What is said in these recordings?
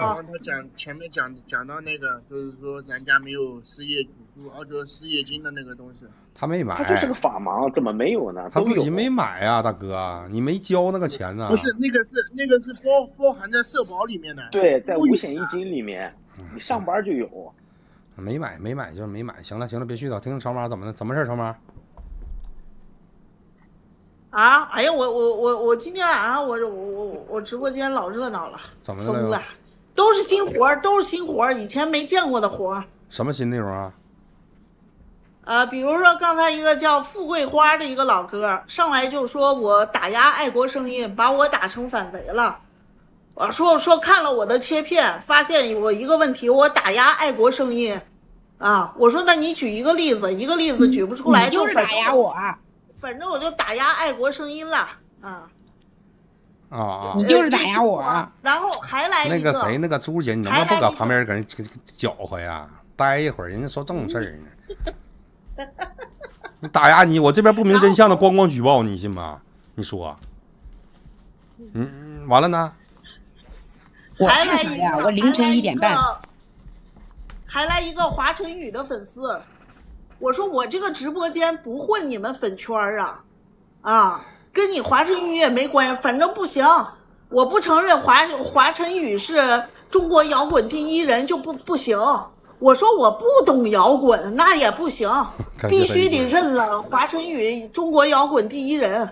刚刚他讲前面讲讲到那个，就是说咱家没有失业补助或者失业金的那个东西，他没买，他就是个法盲，怎么没有呢？他自己没买啊，大哥，你没交那个钱呢？不是那个是那个是包包含在社保里面的，对，在五险一金里面，你上班就有，没买没买就是没买。行了行了，别絮叨，听听长毛怎么的，怎么事，长毛？啊，哎呀，我我我我今天晚上我我我我直播间老热闹了，怎么了？疯了？都是新活儿，都是新活儿，以前没见过的活儿。什么新内容啊？呃，比如说刚才一个叫富贵花的一个老哥上来就说，我打压爱国声音，把我打成反贼了。我说说看了我的切片，发现我一个问题，我打压爱国声音，啊，我说那你举一个例子，一个例子举不出来就是打压我，反正我就打压爱国声音了啊。啊你就是打压我，然后还来那个谁那个朱姐，你能不能不搁旁边搁人搅和呀？待一会儿，人家说正事儿呢。你打压你，我这边不明真相的咣咣举报你，信吗？你说，嗯，完了呢？还来一个，我凌晨一点半，还来一个华晨宇的粉丝。我说我这个直播间不混你们粉圈啊，啊。跟你华晨宇也没关系，反正不行，我不承认华华晨宇是中国摇滚第一人就不不行。我说我不懂摇滚，那也不行，必须得认了。华晨宇中国摇滚第一人，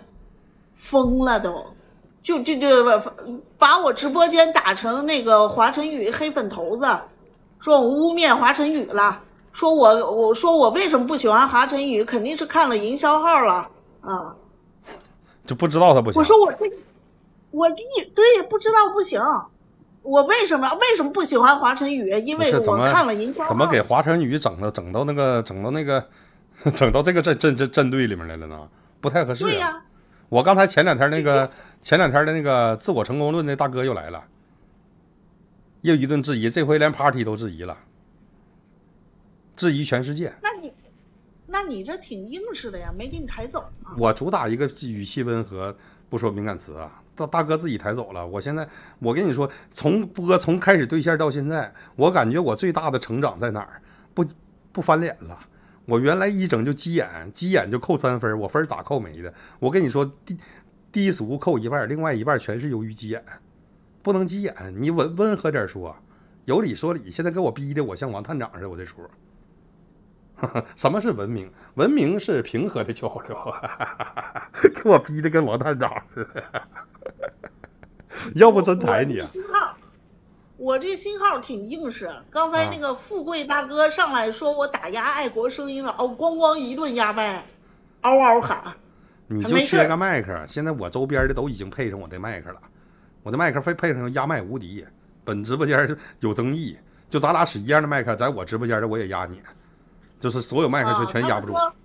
疯了都，就就就把我直播间打成那个华晨宇黑粉头子，说我污蔑华晨宇了，说我我说我为什么不喜欢华晨宇，肯定是看了营销号了啊。就不知道他不行。我说我这，我一对不知道不行。我为什么为什么不喜欢华晨宇？因为我看了《银枪》。怎么给华晨宇整的？整到那个？整到那个？整到这个阵阵阵队里面来了呢？不太合适。对呀。我刚才前两天那个前两天的那个自我成功论那大哥又来了，又一顿质疑。这回连 Party 都质疑了，质疑全世界。那。那你这挺硬实的呀，没给你抬走我主打一个语气温和，不说敏感词啊。大大哥自己抬走了。我现在我跟你说，从播从开始对线到现在，我感觉我最大的成长在哪儿？不不翻脸了。我原来一整就急眼，急眼就扣三分。我分儿咋扣没的？我跟你说，低低俗扣一半，另外一半全是由于急眼。不能急眼，你温温和点说，有理说理。现在给我逼的，我像王探长似的，我这出。什么是文明？文明是平和的交流。给 我逼的跟王探长似的。要不真抬你啊！新号，我这信号挺硬实。刚才那个富贵大哥上来说我打压爱国声音了，哦，咣咣一顿压麦，嗷嗷喊。你就缺个麦克。现在我周边的都已经配上我的麦克了，我的麦克非配上压麦无敌。本直播间有争议，就咱俩使一样的麦克，在我直播间的我也压你。就是所有麦克全全压不住。他们说，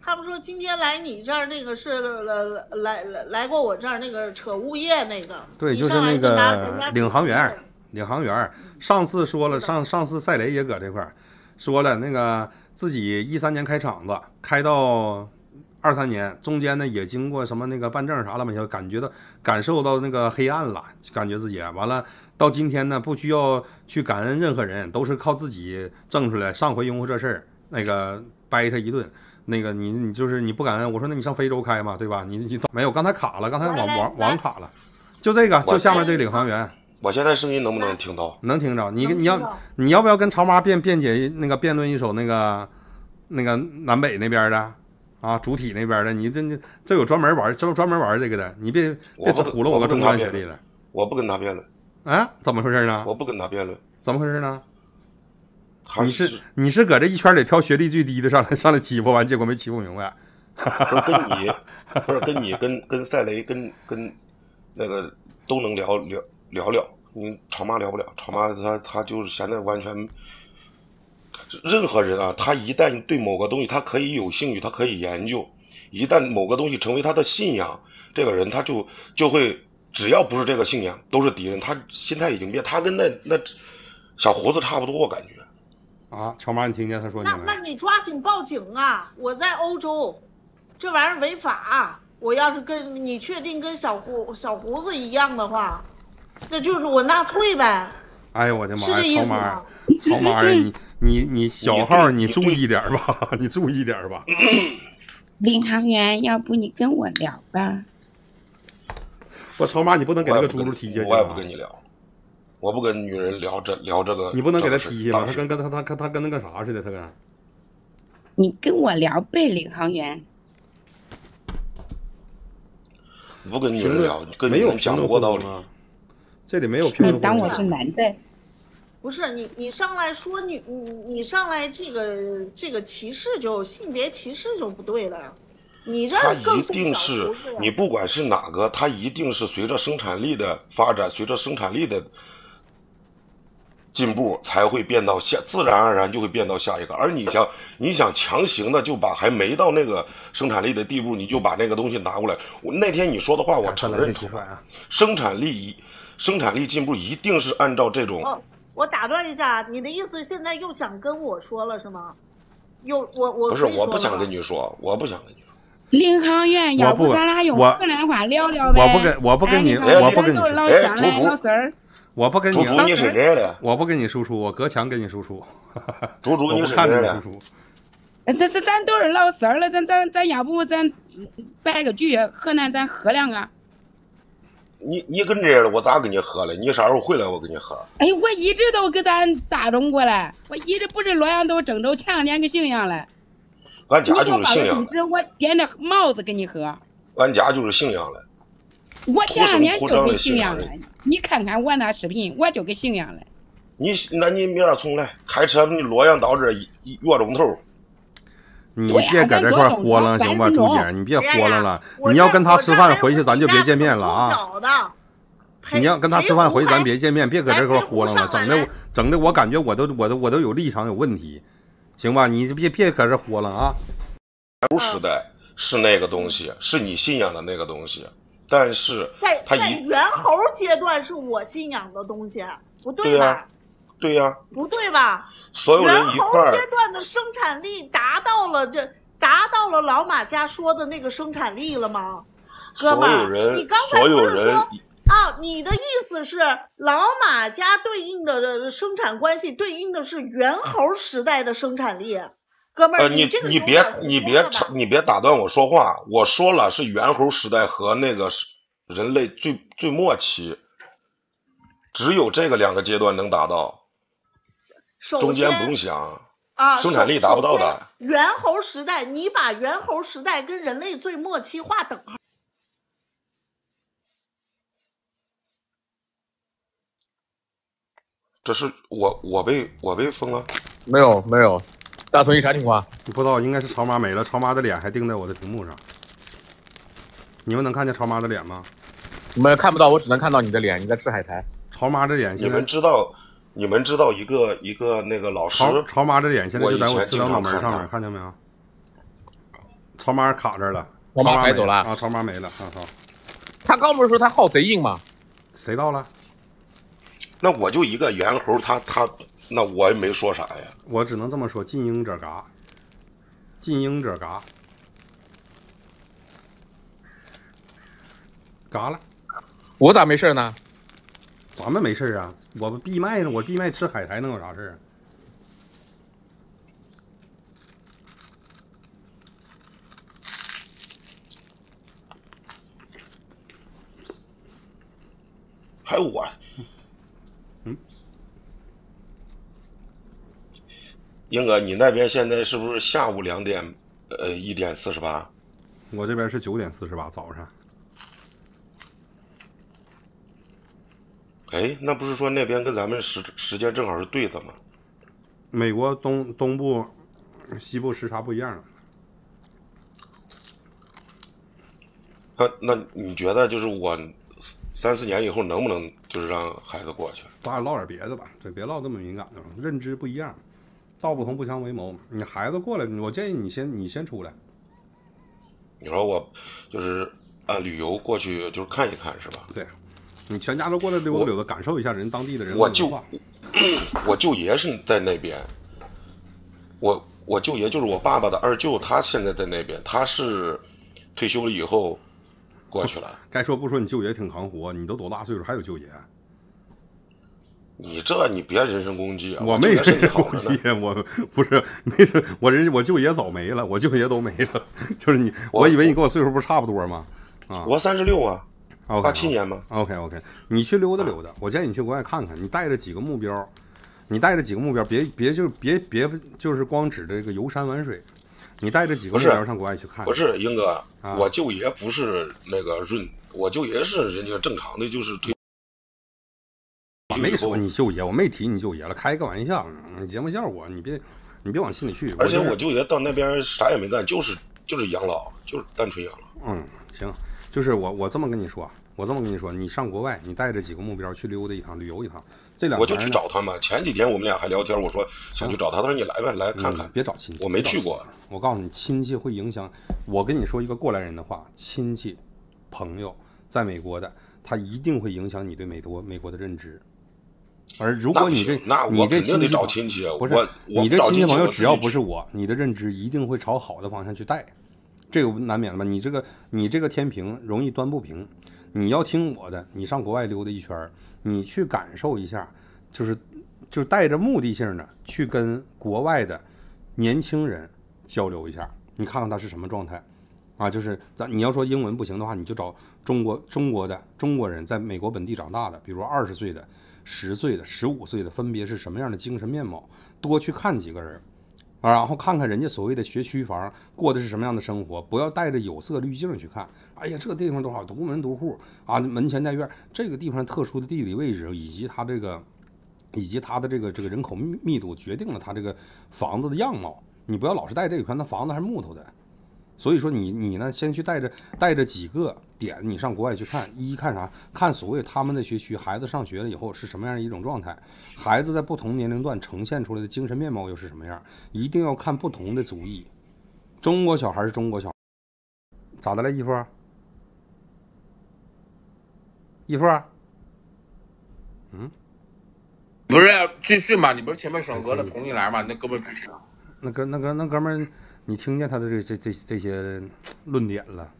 他们说今天来你这儿那个是来来来过我这儿那个扯物业那个。对，就是那个领航员，领航员。上次说了，上上次赛雷也搁这块儿说了那个自己一三年开厂子，开到二三年中间呢也经过什么那个办证啥了嘛，就感觉到感受到那个黑暗了，感觉自己完了到今天呢不需要去感恩任何人，都是靠自己挣出来。上回因为这事儿。那个掰他一顿，那个你你就是你不敢，我说那你上非洲开嘛，对吧？你你没有，刚才卡了，刚才网网网卡了，就这个就下面这个领航员，我现在声音能不能听到？能听着。你你要你要不要跟长妈辩辩解那个辩论一首那个那个南北那边的啊，主体那边的，你这这这有专门玩专专门玩这个的，你别别糊了我个中专学历的，我不跟他辩论。啊？怎么回事呢？我不跟他辩论。怎么回事呢？你是你是搁这一圈里挑学历最低的上来上来欺负完，结果没欺负明白。不是跟你，不是跟你，跟跟赛雷，跟跟那个都能聊聊聊聊，你超妈聊不了，超妈他他就是现在完全。任何人啊，他一旦对某个东西，他可以有兴趣，他可以研究；一旦某个东西成为他的信仰，这个人他就就会，只要不是这个信仰，都是敌人。他心态已经变，他跟那那小胡子差不多，感觉。啊，乔妈，你听见他说你那？那你抓紧报警啊！我在欧洲，这玩意儿违法。我要是跟你确定跟小胡小胡子一样的话，那就是我纳粹呗！哎呀，我的妈！乔妈，乔妈，你 你你小号，你注意点吧，你注意点吧。领航员，要不你跟我聊吧。我曹妈，你不能给那个猪猪提建议。我也不跟你聊。我不跟女人聊这聊这个，你不能给他提心嘛？他跟跟他他他他跟那个啥似的，他跟。你跟我聊呗，领航员。不跟女人聊，没有讲过道理。这里没有。你当我是男的？不是你，你上来说女，你你上来这个这个歧视就性别歧视就不对了。你他一定是你，不管是哪个，他一定是随着生产力的发展，随着生产力的。进步才会变到下，自然而然就会变到下一个。而你想，你想强行的就把还没到那个生产力的地步，你就把那个东西拿过来。我那天你说的话，我承认生产力，生产力进步一定是按照这种。我打断一下，你的意思现在又想跟我说了是吗？又我我不是我不想跟你说，我不想跟你说。林航员，要不咱俩用河南话聊聊呗？我不跟我不跟你我不跟你。哎，我不跟你，你是哪的？我不跟你输出，我隔墙跟你输出。猪猪你是的？儿的？这是咱都是老师了，咱咱咱要不咱摆个局，河南咱喝两个。你你跟这儿了，我咋跟你喝嘞？你啥时候回来我跟你喝？哎，我一直都跟咱大中过来，我一直不是洛阳，都郑州。前两天搁荥阳了。俺家就是荥阳。一直我点着帽子跟你喝。俺家就是荥阳的。我前两年就给信阳了，你看看我那视频，我就给信阳了。你那你明儿重来，开车你洛阳到这一一个钟头。你别搁这块儿豁了，行吧，朱姐，你别豁了了。你要跟他吃饭回去，咱就别见面了啊。你要跟他吃饭回去，咱别见面，别搁这块儿豁了了，整的整的我感觉我都我都我都有立场有问题，行吧？你别别搁这豁了啊。时代是那个东西，是你信仰的那个东西。但是在在猿猴阶段是我信仰的东西，不对吧？对呀，不对吧？猿猴阶段的生产力达到了这，达到了老马家说的那个生产力了吗？哥们，你刚才不是说啊？你的意思是老马家对应的生产关系对应的是猿猴时代的生产力？哥们儿，你你别你别你别打断我说话。我说了，是猿猴时代和那个人类最最末期，只有这个两个阶段能达到，中间不用想啊，生产力达不到的。猿猴时代，你把猿猴时代跟人类最末期画等号，这是我我被我被封了，没有没有。大头你啥情况？不知道，应该是潮妈没了。潮妈的脸还定在我的屏幕上。你们能看见潮妈的脸吗？你们看不到，我只能看到你的脸。你在吃海苔。潮妈的脸，你们知道，你们知道一个一个那个老师。潮妈的脸现在就在我电脑脑门上面，看见没有？潮妈卡这了。朝妈走了。啊，潮妈没了。啊他刚不是说他号贼硬吗？谁到了？那我就一个猿猴，他他。那我也没说啥呀。我只能这么说，禁英者嘎，禁英者嘎，嘎了。我咋没事呢？咱们没事啊。我们闭麦呢，我闭麦吃海苔能有啥事儿啊？还我。英哥，你那边现在是不是下午两点？呃，一点四十八。我这边是九点四十八，早上。哎，那不是说那边跟咱们时时间正好是对的吗？美国东东部、西部时差不一样啊。那那你觉得，就是我三四年以后能不能就是让孩子过去？咱俩唠点别的吧，对，别唠这么敏感的，认知不一样。道不同不相为谋。你孩子过来，我建议你先你先出来。你说我就是啊，旅游过去就是看一看，是吧？对，你全家都过来，对我溜达，感受一下人当地的人文化。我舅，我舅爷是在那边。我我舅爷就是我爸爸的二舅，他现在在那边。他是退休了以后过去了。该说不说，你舅爷挺扛活。你都多大岁数还有舅爷？你这你别人身攻击啊！我没人身攻击，我不是没我人我舅爷早没了，我舅爷都没了。就是你，我以为你跟我岁数不差不多吗？啊，我三十六啊，八七年吗 OK OK，你去溜达溜达，我建议你去国外看看。你带着几个目标，你带着几个目标，别别就别别就是光指着这个游山玩水。你带着几个目标上国外去看？不是，英哥，我舅爷不是那个润，我舅爷是人家正常的，就是推。没说你舅爷，我没提你舅爷了，开个玩笑。节目效果，你别你别往心里去。而且我舅爷到那边啥也没干，就是就是养老，就是单纯养老。嗯，行，就是我我这么跟你说，我这么跟你说，你上国外，你带着几个目标去溜达一趟，旅游一趟。这两我就去找他嘛。前几天我们俩还聊天，我说想去找他，他说你来呗，来看看。别找亲戚，我没去过。我告诉你，亲戚会影响。我跟你说一个过来人的话，亲戚、朋友在美国的，他一定会影响你对美国美国的认知。而如果你这，我这亲得找亲戚，不是你这亲戚朋友，只要不是我，你的认知一定会朝好的方向去带，这个难免吧？你这个你这个天平容易端不平，你要听我的，你上国外溜达一圈，你去感受一下，就是就带着目的性的去跟国外的年轻人交流一下，你看看他是什么状态啊？就是咱你要说英文不行的话，你就找中国中国的中国人在美国本地长大的，比如二十岁的。十岁的、十五岁的分别是什么样的精神面貌？多去看几个人，啊，然后看看人家所谓的学区房过的是什么样的生活。不要带着有色滤镜去看。哎呀，这个地方多少独门独户啊，门前带院。这个地方特殊的地理位置以及它这个，以及它的这个这个人口密密度决定了它这个房子的样貌。你不要老是带这个，看那房子还是木头的。所以说，你你呢，先去带着带着几个。点你上国外去看一看啥？看所谓他们的学区，孩子上学了以后是什么样的一种状态？孩子在不同年龄段呈现出来的精神面貌又是什么样？一定要看不同的主裔，中国小孩是中国小孩，咋的了？义父？义父？嗯，不是要继续吗？你不是前面审核了重新来吗？那哥们儿，那哥那哥那哥们儿，你听见他的这这这这些论点了？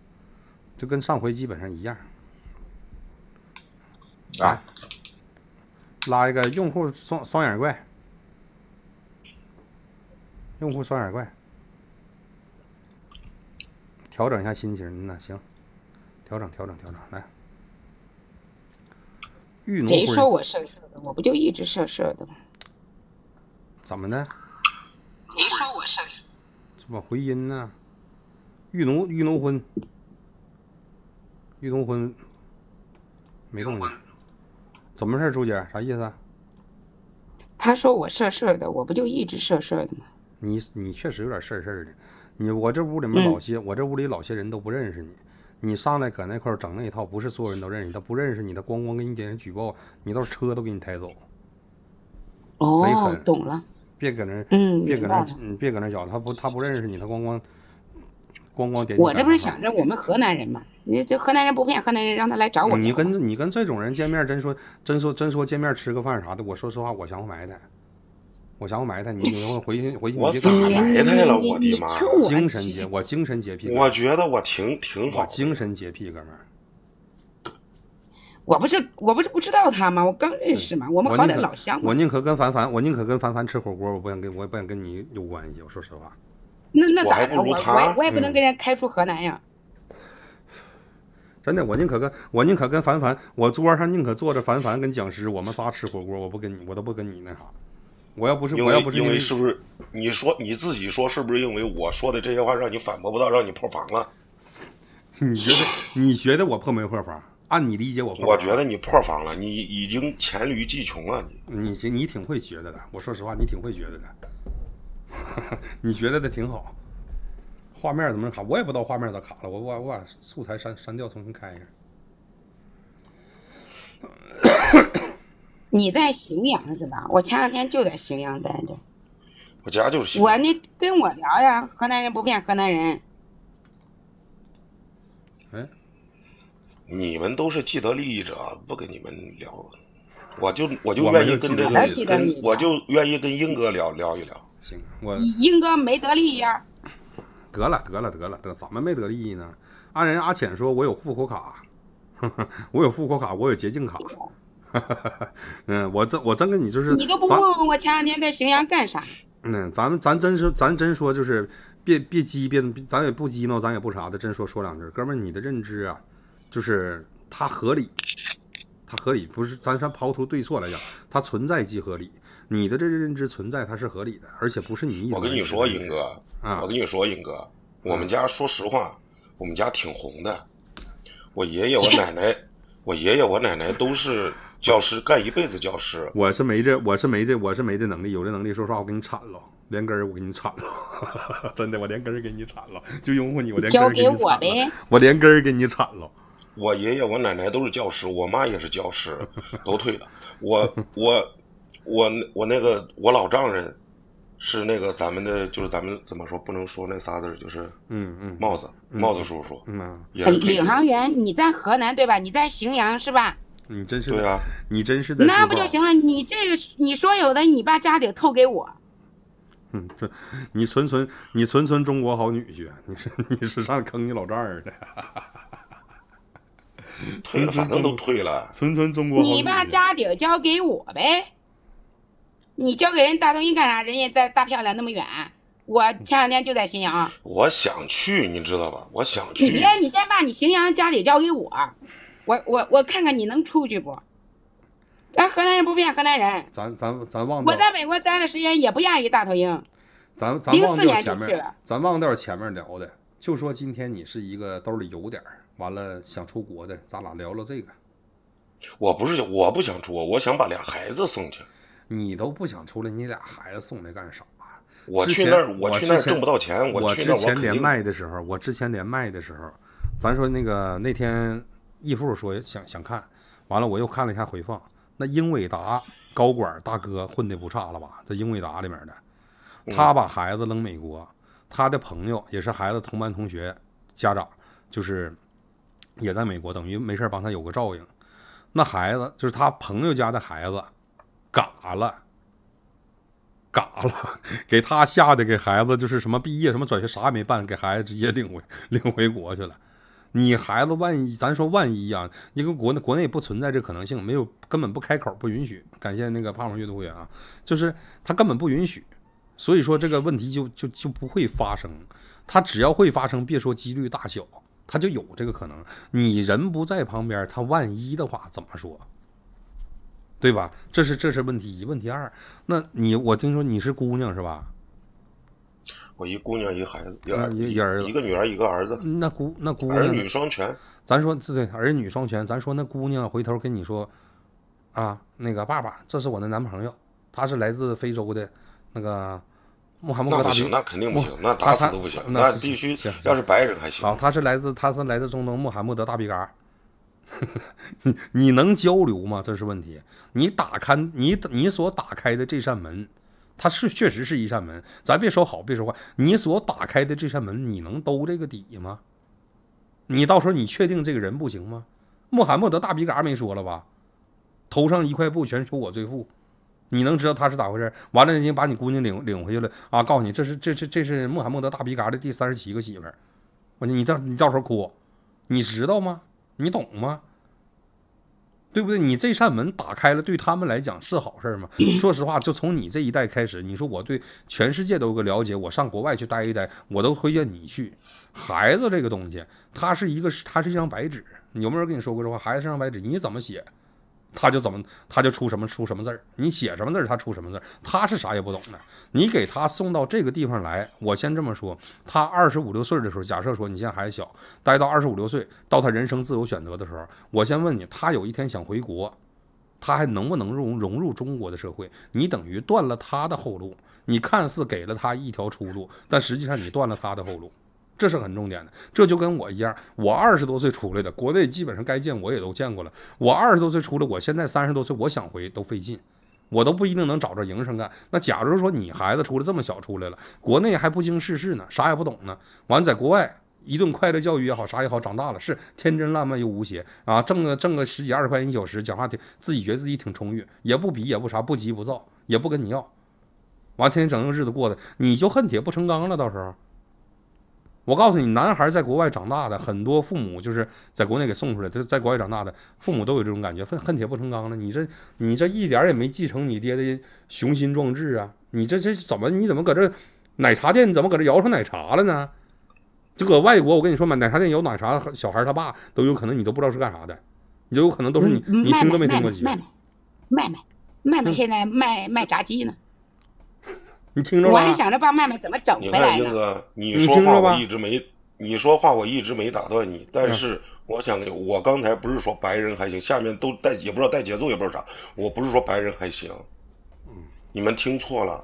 就跟上回基本上一样，来拉一个用户双双眼怪，用户双眼怪，调整一下心情，那行，调整调整调整，来。谁说我色色的？我不就一直色色的吗？怎么的？谁说我色？怎么回音呢？玉奴玉奴婚。聚东婚没动静，怎么事儿？朱姐，啥意思？他说我事儿事儿的，我不就一直事儿事儿的吗？你你确实有点事儿事儿的。你我这屋里面老些，我这屋里老些人都不认识你，你上来搁那块儿整那一套，不是所有人都认识，他不认识你，他咣咣给你点人举报，你到时候车都给你抬走。哦，懂了。别搁那，嗯，别搁那，你别搁那搅他不，他不认识你，他咣咣。光光点，我这不是想着我们河南人嘛？你这河南人不骗河南人，让他来找我。你跟你跟这种人见面，真说真说真说见面吃个饭啥的，我说实话，我想我埋汰，我想我埋汰。你你回去回去你咋埋汰了？我的妈，精神洁，我精神洁癖。我觉得我挺挺好，精神洁癖哥们儿。我不是我不是不知道他吗？我刚认识嘛，我们好歹老乡。我宁可跟凡凡，我宁可跟凡凡吃火锅，我不想跟我也不想跟你有关系。我说实话。那那咋了？我我我也不能给人家开除河南呀！真的，我宁可跟，我宁可跟凡凡，我桌上宁可坐着凡凡跟讲师，我们仨吃火锅，我不跟你，我都不跟你那啥。我要不是，我要不是因为是不是？你说你自己说是不是？因为我说的这些话让你反驳不到，让你破防了？你觉得你觉得我破没破防？按你理解，我我觉得你破防了，你已经黔驴技穷了。你你你挺会觉得的，我说实话，你挺会觉得的。你觉得的挺好，画面怎么卡？我也不知道画面咋卡了。我把我把素材删删掉，重新开一下。你在荥阳是吧？我前两天就在荥阳待着。我家就是荥。我呢，跟我聊呀，河南人不骗河南人。嗯，你们都是既得利益者，不跟你们聊，我就我就愿意跟这个跟我就愿意跟英哥聊聊一聊。行，我英哥没得利益。得了，得了，得了，得怎么没得利益呢？按人阿浅说：“我有户口卡，我有户口卡，我有捷径卡。”哈哈哈哈嗯，我真我真跟你就是，你都不问问我前两天在荥阳干啥？嗯，咱们咱真是咱真说就是，别别激别，咱也不激恼，咱也不啥的，真说说两句。哥们，你的认知啊，就是他合理。它合理不是，咱先刨除对错来讲，它存在即合理。你的这认知存在，它是合理的，而且不是你。我跟你说，英哥啊，我跟你说，英哥，我们家说实话，我们家挺红的。我爷爷我奶奶，我爷爷我奶奶都是教师，干一辈子教师。我是没这，我是没这，我是没这能力。有这能力，说实话，我给你铲了，连根儿我给你铲了。真的，我连根儿给你铲了，就拥护你。我连根儿给我我连根儿给你铲了。我爷爷、我奶奶都是教师，我妈也是教师，都退了。我、我、我、我那个我老丈人是那个咱们的，就是咱们怎么说不能说那仨字，就是嗯嗯，帽子帽子叔叔，嗯，也。领航员，你在河南对吧？你在荥阳是吧？你真是对啊，你真是那不就行了？你这个，你说有的，你把家底透给我。嗯，这你纯纯，你纯纯中国好女婿，你是你是上坑你老丈人的。退反正都退了，纯纯中国。你把家底交给我呗，你交给人大头鹰干啥？人家在大漂亮那么远，我前两天就在荥阳。我想去，你知道吧？我想去。你别，你先把你荥阳的家底交给我，我我我看看你能出去不？咱河南人不骗河南人。咱咱咱忘。我在美国待的时间也不亚于大头鹰。咱咱忘掉前面了。咱忘掉前面聊的，就说今天你是一个兜里有点儿。完了，想出国的，咱俩聊聊这个。我不是我不想出，我想把俩孩子送去。你都不想出来，你俩孩子送来干啥？我去那儿，我去那儿挣不到钱。我之前连麦的时候，我之前连麦的时候，咱说那个那天义父说想想看，完了我又看了一下回放。那英伟达高管大哥混的不差了吧？在英伟达里面的，他把孩子扔美国，他的朋友也是孩子同班同学家长，就是。也在美国，等于没事帮他有个照应。那孩子就是他朋友家的孩子，嘎了，嘎了，给他吓得给孩子就是什么毕业什么转学啥也没办，给孩子直接领回领回国去了。你孩子万一，咱说万一啊，因为国内国内不存在这可能性，没有根本不开口不允许。感谢那个胖胖阅读会员啊，就是他根本不允许，所以说这个问题就就就不会发生。他只要会发生，别说几率大小。他就有这个可能，你人不在旁边，他万一的话怎么说，对吧？这是这是问题一，问题二。那你我听说你是姑娘是吧？我一姑娘，一个孩子，一儿一儿子，一个女儿，一个儿子。那姑那姑娘儿女双全，咱说这对儿女双全，咱说那姑娘回头跟你说啊，那个爸爸，这是我的男朋友，他是来自非洲的那个。穆罕默德大比，那肯定不行，那打死都不行，那必须行。要是白人还行。好，他是来自，他是来自中东，穆罕默德大鼻嘎。你你能交流吗？这是问题。你打开你你所打开的这扇门，他是确实是一扇门。咱别说好，别说坏，你所打开的这扇门，你能兜这个底吗？你到时候你确定这个人不行吗？穆罕默德大鼻嘎没说了吧？头上一块布，全说我最富。你能知道他是咋回事？完了，人家把你姑娘领领回去了啊！告诉你，这是这这这是穆罕默德大鼻嘎的第三十七个媳妇儿。完了，你到你到时候哭，你知道吗？你懂吗？对不对？你这扇门打开了，对他们来讲是好事吗？说实话，就从你这一代开始，你说我对全世界都有个了解。我上国外去待一待，我都推荐你去。孩子这个东西，他是一个他是一张白纸。有没有人跟你说过这话？孩子是张白纸，你怎么写？他就怎么，他就出什么出什么字儿，你写什么字儿，他出什么字儿，他是啥也不懂的。你给他送到这个地方来，我先这么说：，他二十五六岁的时候，假设说你现在还小，待到二十五六岁，到他人生自由选择的时候，我先问你，他有一天想回国，他还能不能融融入中国的社会？你等于断了他的后路，你看似给了他一条出路，但实际上你断了他的后路。这是很重点的，这就跟我一样，我二十多岁出来的，国内基本上该见我也都见过了。我二十多岁出来，我现在三十多岁，我想回都费劲，我都不一定能找着营生干。那假如说你孩子出来这么小出来了，国内还不经世事呢，啥也不懂呢。完了，在国外一顿快乐教育也好，啥也好，长大了是天真烂漫又无邪啊，挣个挣个十几二十块钱一小时，讲话挺自己觉得自己挺充裕，也不比也不啥，不急不躁，也不跟你要，完天天整个日子过的，你就恨铁不成钢了，到时候。我告诉你，男孩在国外长大的很多父母就是在国内给送出来，他在国外长大的父母都有这种感觉，恨恨铁不成钢的。你这你这一点也没继承你爹的雄心壮志啊！你这这怎么你怎么搁这奶茶店怎么搁这摇上奶茶了呢？就搁外国，我跟你说嘛，奶茶店摇奶茶，小孩他爸都有可能你都不知道是干啥的，你就有可能都是你你听都没听过。卖卖卖卖卖卖，现在卖卖炸鸡呢。你听着我还想着帮妹妹怎么整回来呢？你英哥，你说话我一直没，你说话我一直没打断你，但是我想，我刚才不是说白人还行，下面都带也不知道带节奏也不知道啥，我不是说白人还行，嗯，你们听错了，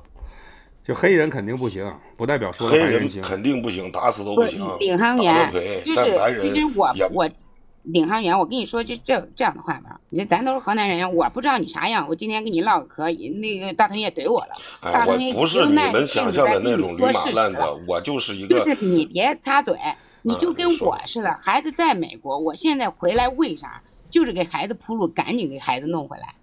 就黑人肯定不行，不代表说黑人肯定不行，打死都不行，打断腿，但白人也我。领航员，我跟你说句这这样的话吧，你说咱都是河南人，我不知道你啥样。我今天跟你唠个嗑，那个大头也怼我了。我不是你们想象的那种驴马烂的，我就是一个。就是你别插嘴，你就跟我似的。孩子在美国，我现在回来为啥？就是给孩子铺路，赶紧给孩子弄回来。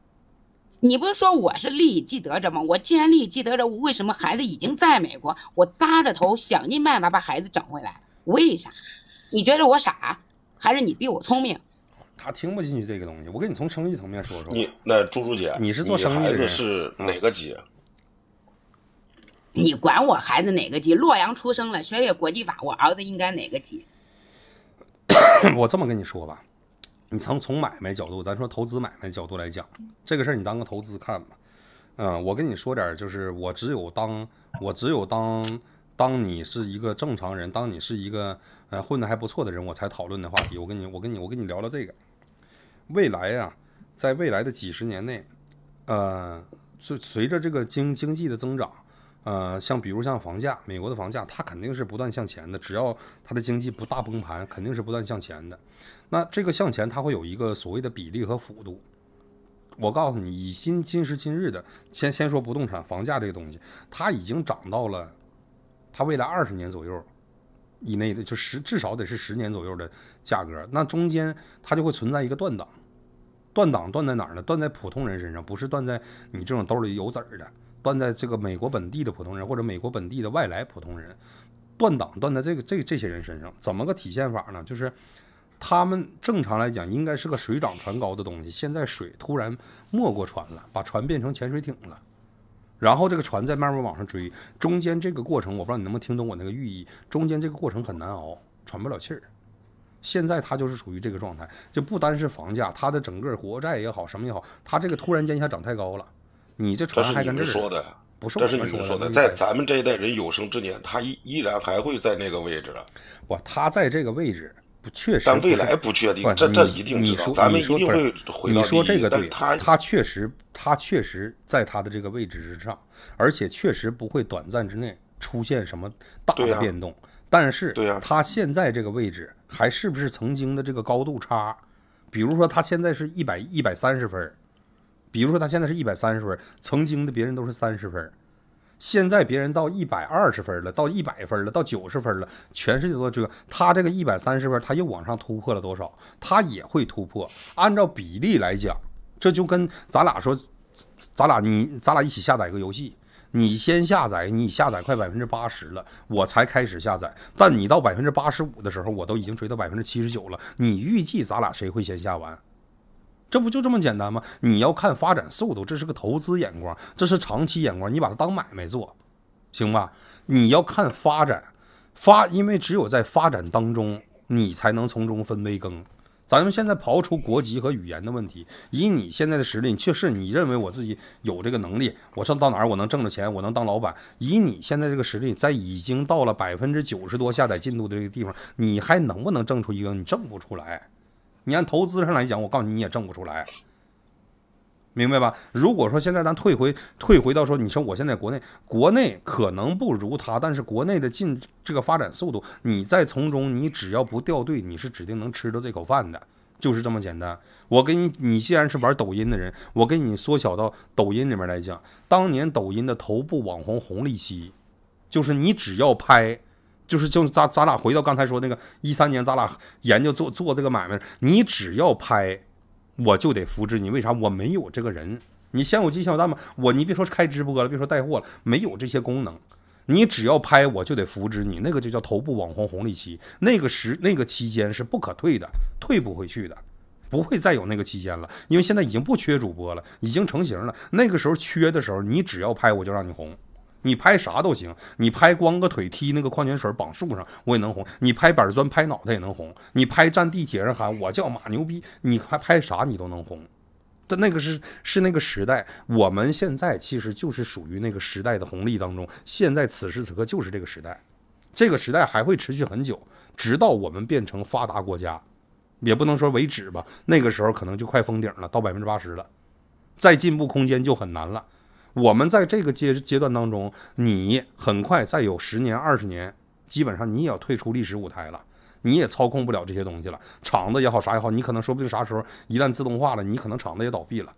你不是说我是利益既得者吗？我既然利益既得者，为什么孩子已经在美国，我搭着头想尽办法把孩子整回来？为啥？你觉得我傻？还是你比我聪明，他听不进去这个东西。我跟你从生意层面说说。你那猪猪姐，你是做生意的？孩子是哪个级？你管我孩子哪个级？洛阳出生了，学学国际法。我儿子应该哪个级？我这么跟你说吧，你从从买卖角度，咱说投资买卖角度来讲，这个事儿你当个投资看吧。嗯，我跟你说点，就是我只有当，我只有当。当你是一个正常人，当你是一个呃混得还不错的人，我才讨论的话题。我跟你，我跟你，我跟你聊聊这个未来呀。在未来的几十年内，呃，随随着这个经经济的增长，呃，像比如像房价，美国的房价它肯定是不断向前的。只要它的经济不大崩盘，肯定是不断向前的。那这个向前，它会有一个所谓的比例和幅度。我告诉你，以今今时今日的，先先说不动产房价这个东西，它已经涨到了。它未来二十年左右以内的，就十至少得是十年左右的价格，那中间它就会存在一个断档，断档断在哪儿呢？断在普通人身上，不是断在你这种兜里有籽儿的，断在这个美国本地的普通人，或者美国本地的外来普通人，断档断在这个这这些人身上，怎么个体现法呢？就是他们正常来讲应该是个水涨船高的东西，现在水突然没过船了，把船变成潜水艇了。然后这个船在慢慢往上追，中间这个过程我不知道你能不能听懂我那个寓意。中间这个过程很难熬，喘不了气儿。现在他就是属于这个状态，就不单是房价，他的整个国债也好，什么也好，他这个突然间一下涨太高了，你这船还跟这儿。你说的不是，但是你说的在咱们这一代人有生之年，他依依然还会在那个位置。不，他在这个位置。不确实，但未来不确定，这这一定。你说，你说，你说这个对，他他确实，他确实在他的这个位置之上，而且确实不会短暂之内出现什么大的变动。但是，他现在这个位置还是不是曾经的这个高度差？比如说，他现在是一百一百三十分，比如说他现在是一百三十分，曾经的别人都是三十分。现在别人到一百二十分了，到一百分了，到九十分了，全世界都这个，他这个一百三十分，他又往上突破了多少？他也会突破。按照比例来讲，这就跟咱俩说，咱俩你咱俩一起下载一个游戏，你先下载，你下载快百分之八十了，我才开始下载。但你到百分之八十五的时候，我都已经追到百分之七十九了。你预计咱俩谁会先下完？这不就这么简单吗？你要看发展速度，这是个投资眼光，这是长期眼光，你把它当买卖做，行吧？你要看发展，发，因为只有在发展当中，你才能从中分杯羹。咱们现在刨出国籍和语言的问题，以你现在的实力，确实，你认为我自己有这个能力，我上到哪儿我能挣着钱，我能当老板。以你现在这个实力，在已经到了百分之九十多下载进度的这个地方，你还能不能挣出一个？你挣不出来。你按投资上来讲，我告诉你，你也挣不出来，明白吧？如果说现在咱退回退回到说，你说我现在国内国内可能不如他，但是国内的进这个发展速度，你再从中，你只要不掉队，你是指定能吃到这口饭的，就是这么简单。我跟你，你既然是玩抖音的人，我给你缩小到抖音里面来讲，当年抖音的头部网红红利期，就是你只要拍。就是就咱咱俩回到刚才说那个一三年，咱俩研究做做这个买卖。你只要拍，我就得扶持你。为啥？我没有这个人，你先有鸡先有蛋吗？我你别说开直播了，别说带货了，没有这些功能。你只要拍，我就得扶持你。那个就叫头部网红红利期，那个时那个期间是不可退的，退不回去的，不会再有那个期间了。因为现在已经不缺主播了，已经成型了。那个时候缺的时候，你只要拍，我就让你红。你拍啥都行，你拍光个腿踢那个矿泉水绑树上，我也能红。你拍板砖拍脑袋也能红。你拍站地铁上喊我叫马牛逼，你还拍啥你都能红。但那个是是那个时代，我们现在其实就是属于那个时代的红利当中。现在此时此刻就是这个时代，这个时代还会持续很久，直到我们变成发达国家，也不能说为止吧。那个时候可能就快封顶了，到百分之八十了，再进步空间就很难了。我们在这个阶阶段当中，你很快再有十年、二十年，基本上你也要退出历史舞台了，你也操控不了这些东西了。厂子也好，啥也好，你可能说不定啥时候一旦自动化了，你可能厂子也倒闭了。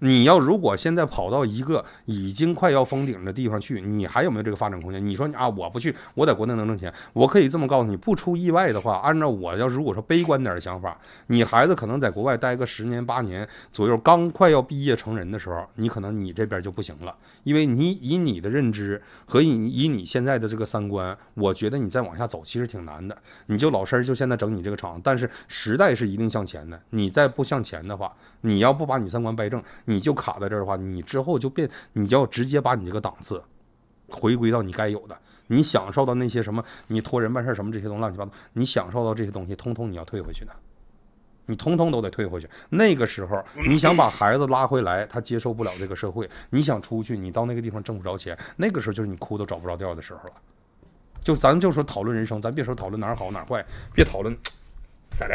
你要如果现在跑到一个已经快要封顶的地方去，你还有没有这个发展空间？你说啊，我不去，我在国内能挣钱，我可以这么告诉你，不出意外的话，按照我要如果说悲观点的想法，你孩子可能在国外待个十年八年左右，刚快要毕业成人的时候，你可能你这边就不行了，因为你以你的认知和以以你现在的这个三观，我觉得你再往下走其实挺难的。你就老实就现在整你这个厂，但是时代是一定向前的，你再不向前的话，你要不把你三观掰正。你就卡在这儿的话，你之后就变，你就要直接把你这个档次回归到你该有的，你享受到那些什么，你托人办事什么这些东西乱七八糟，你享受到这些东西，通通你要退回去的，你通通都得退回去。那个时候，你想把孩子拉回来，他接受不了这个社会；你想出去，你到那个地方挣不着钱。那个时候就是你哭都找不着调的时候了。就咱就说讨论人生，咱别说讨论哪儿好哪儿坏，别讨论，散 了，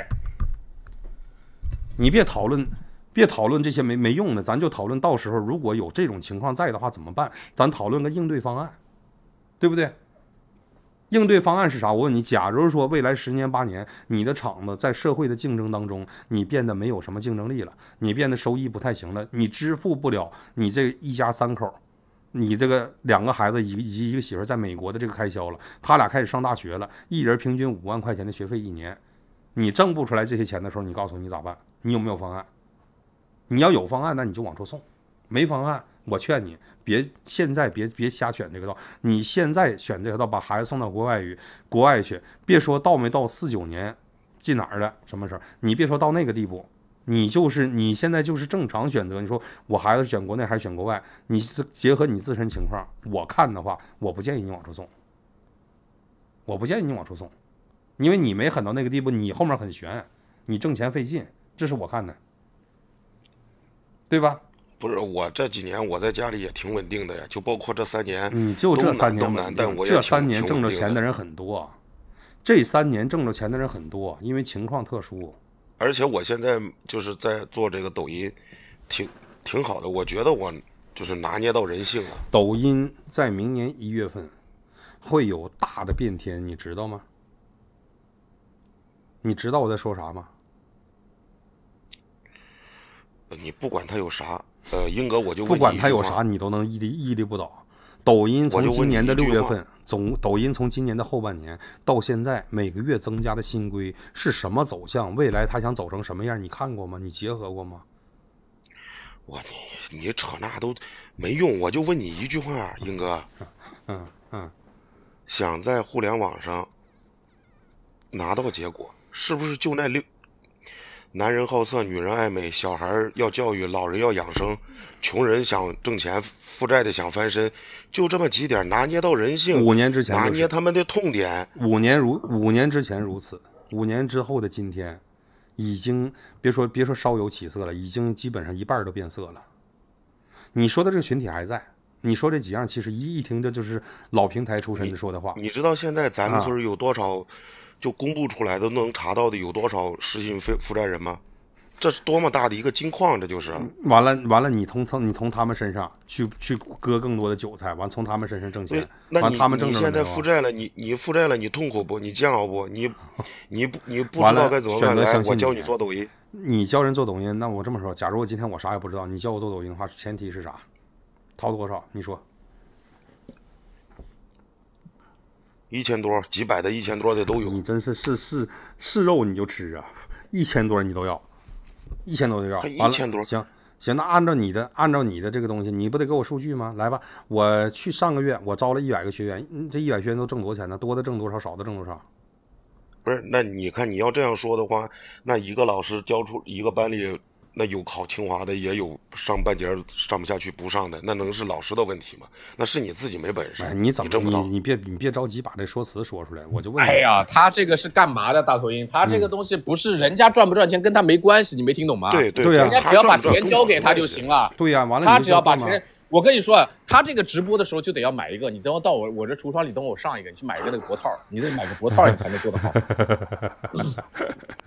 你别讨论。别讨论这些没没用的，咱就讨论到时候如果有这种情况在的话怎么办？咱讨论个应对方案，对不对？应对方案是啥？我问你，假如说未来十年八年，你的厂子在社会的竞争当中，你变得没有什么竞争力了，你变得收益不太行了，你支付不了你这一家三口，你这个两个孩子以及一个媳妇在美国的这个开销了，他俩开始上大学了，一人平均五万块钱的学费一年，你挣不出来这些钱的时候，你告诉你咋办？你有没有方案？你要有方案，那你就往出送；没方案，我劝你别现在别别瞎选这个道。你现在选这个道，把孩子送到国外语国外去，别说到没到四九年，进哪儿了？什么时候？你别说到那个地步，你就是你现在就是正常选择。你说我孩子选国内还是选国外？你结合你自身情况，我看的话，我不建议你往出送。我不建议你往出送，因为你没狠到那个地步，你后面很悬，你挣钱费劲。这是我看的。对吧？不是我这几年我在家里也挺稳定的呀，就包括这三年，你就这三年，这三年挣着钱的人很多，这三年挣着钱的人很多，因为情况特殊。而且我现在就是在做这个抖音，挺挺好的，我觉得我就是拿捏到人性了。抖音在明年一月份会有大的变天，你知道吗？你知道我在说啥吗？你不管他有啥，呃，英哥我就不管他有啥，你都能屹立屹立不倒。抖音从今年的六月份，总抖音从今年的后半年到现在，每个月增加的新规是什么走向？未来他想走成什么样？你看过吗？你结合过吗？我你你扯那都没用，我就问你一句话，英哥，嗯嗯，想在互联网上拿到结果，是不是就那六？男人好色，女人爱美，小孩要教育，老人要养生，穷人想挣钱，负债的想翻身，就这么几点，拿捏到人性。五年之前，拿捏他们的痛点。五年如五年之前如此，五年之后的今天，已经别说别说稍有起色了，已经基本上一半都变色了。你说的这个群体还在，你说这几样，其实一一听这就是老平台出身的说的话。你知道现在咱们村有多少？就公布出来的能查到的有多少失信负负债人吗？这是多么大的一个金矿，这就是。完了完了，你从从你从他们身上去去割更多的韭菜，完从他们身上挣钱，完他们挣钱。那你你现在负债了，你你负债了，你痛苦不？你煎熬不？你你不你不知道该怎么来？我教你做抖音。你教人做抖音，那我这么说，假如我今天我啥也不知道，你教我做抖音的话，前提是啥？掏多少？你说。一千多、几百的、一千多的都有。你真是是是是肉你就吃啊！一千多你都要，一千多的要。一千多，行行，那按照你的按照你的这个东西，你不得给我数据吗？来吧，我去上个月我招了一百个学员，这一百学员都挣多少钱呢？多的挣多少，少的挣多少？不是，那你看你要这样说的话，那一个老师教出一个班里。那有考清华的，也有上半截上不下去不上的，那能是老师的问题吗？那是你自己没本事，你挣不到。你别你别着急把这说辞说出来，我就问。哎呀，他这个是干嘛的？大头鹰，他这个东西不是人家赚不赚钱跟他没关系，你没听懂吗？对对对人家只要把钱交给他就行了。对呀，完了，他只要把钱。我跟你说啊，他这个直播的时候就得要买一个，你等我到我我这橱窗里等我上一个，你去买一个那个脖套，你得买个脖套，你才能做得好。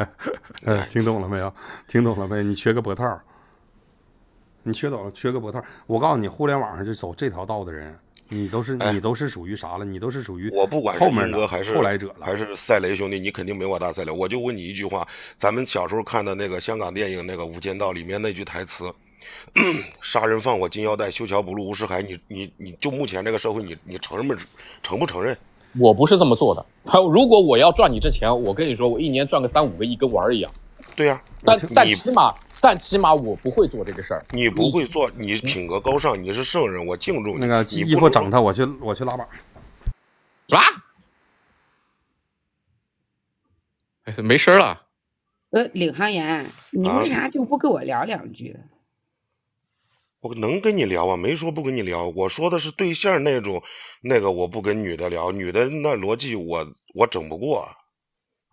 哎，听懂了没有？听懂了没？你缺个脖套，你缺懂少？缺个脖套。我告诉你，互联网上就走这条道的人，你都是你都是属于啥了？你都是属于我不管后面哥还是后来者，了，还是赛雷兄弟，你肯定没我大。赛雷，我就问你一句话：，咱们小时候看的那个香港电影《那个无间道》里面那句台词。杀人放火金腰带，修桥补路无尸骸。你你你就目前这个社会，你你承认不承不承认？我不是这么做的。他 如果我要赚你这钱，我跟你说，我一年赚个三五个亿，跟玩儿一样。对呀，但但起码但起码我不会做这个事儿。你不会做，你品格高尚，你是圣人，我敬重你。那个衣服整他，我去，我去拉板。啥？哎，没声了。呃，领航员，你为啥就不跟我聊两句？我能跟你聊啊，没说不跟你聊。我说的是对象那种，那个我不跟女的聊，女的那逻辑我我整不过。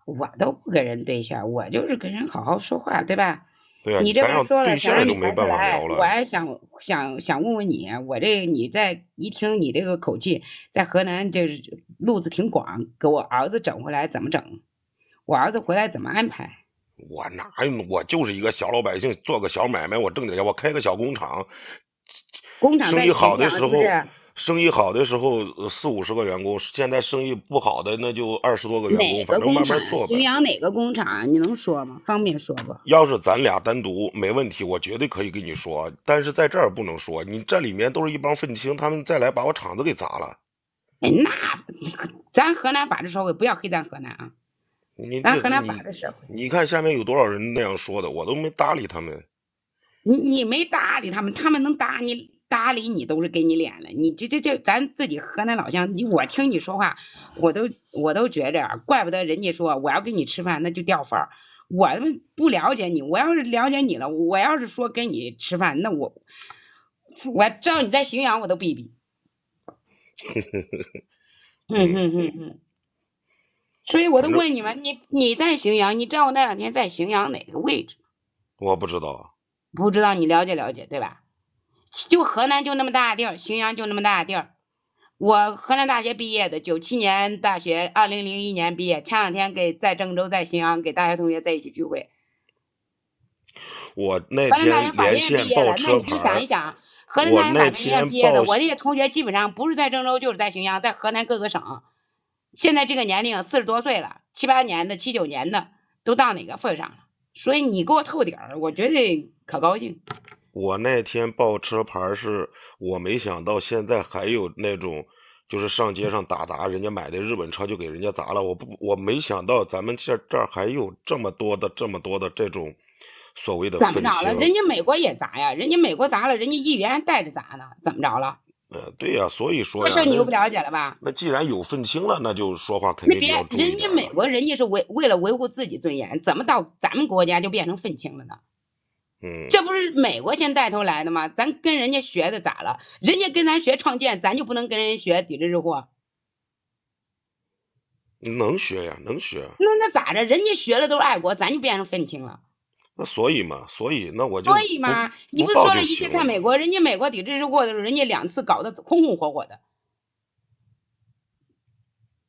我都不跟人对象，我就是跟人好好说话，对吧？对呀，说了，对象都没办法聊了。我还想想想问问你，我这你在一听你这个口气，在河南就是路子挺广，给我儿子整回来怎么整？我儿子回来怎么安排？我哪有我就是一个小老百姓，做个小买卖，我挣点钱，我开个小工厂，工厂生意好的时候，生意好的时候四五十个员工，现在生意不好的那就二十多个员工，反正慢慢做。吧。荥阳哪个工厂？你能说吗？方便说吧。要是咱俩单独没问题，我绝对可以跟你说，但是在这儿不能说。你这里面都是一帮愤青，他们再来把我厂子给砸了。哎，那咱河南法制社会，不要黑咱河南啊。咱河南法治社会，你看下面有多少人那样说的，我都没搭理他们。你你没搭理他们，他们能搭你搭理你都是给你脸了。你这这这咱自己河南老乡，你我听你说话，我都我都觉着，怪不得人家说我要跟你吃饭那就掉粉。儿。我不了解你，我要是了解你了，我要是说跟你吃饭，那我我知道你在荥阳，我都避避。呵嗯嗯嗯嗯。所以我都问你们，你你在荥阳，你知道我那两天在荥阳哪个位置？我不知道。不知道你了解了解，对吧？就河南就那么大地儿，荥阳就那么大地儿。我河南大学毕业的，九七年大学，二零零一年毕业。前两天给在郑州，在荥阳给大学同学在一起聚会。我那天连线报车牌。法那院毕业的，我这些同学基本上不是在郑州，就是在荥阳，在河南各个省。现在这个年龄四十多岁了，七八年的、七九年的都到哪个份上了？所以你给我透底儿，我绝对可高兴。我那天报车牌是，我没想到现在还有那种，就是上街上打砸人家买的日本车就给人家砸了。我不，我没想到咱们这这儿还有这么多的这么多的这种所谓的。怎么着了？人家美国也砸呀，人家美国砸了，人家议员带着砸呢，怎么着了？呃，对呀，所以说呀，这事你又不了解了吧？那既然有愤青了，那就说话肯定要注别，人家美国人家是维为了维护自己尊严，怎么到咱们国家就变成愤青了呢？嗯，这不是美国先带头来的吗？咱跟人家学的咋了？人家跟咱学创建，咱就不能跟人家学抵制日货？能学呀，能学。那那咋着？人家学的都是爱国，咱就变成愤青了？那所以嘛，所以那我就所以嘛，你不是说了一些看美国，人家美国抵制日货的时候，人家两次搞得红红火火的，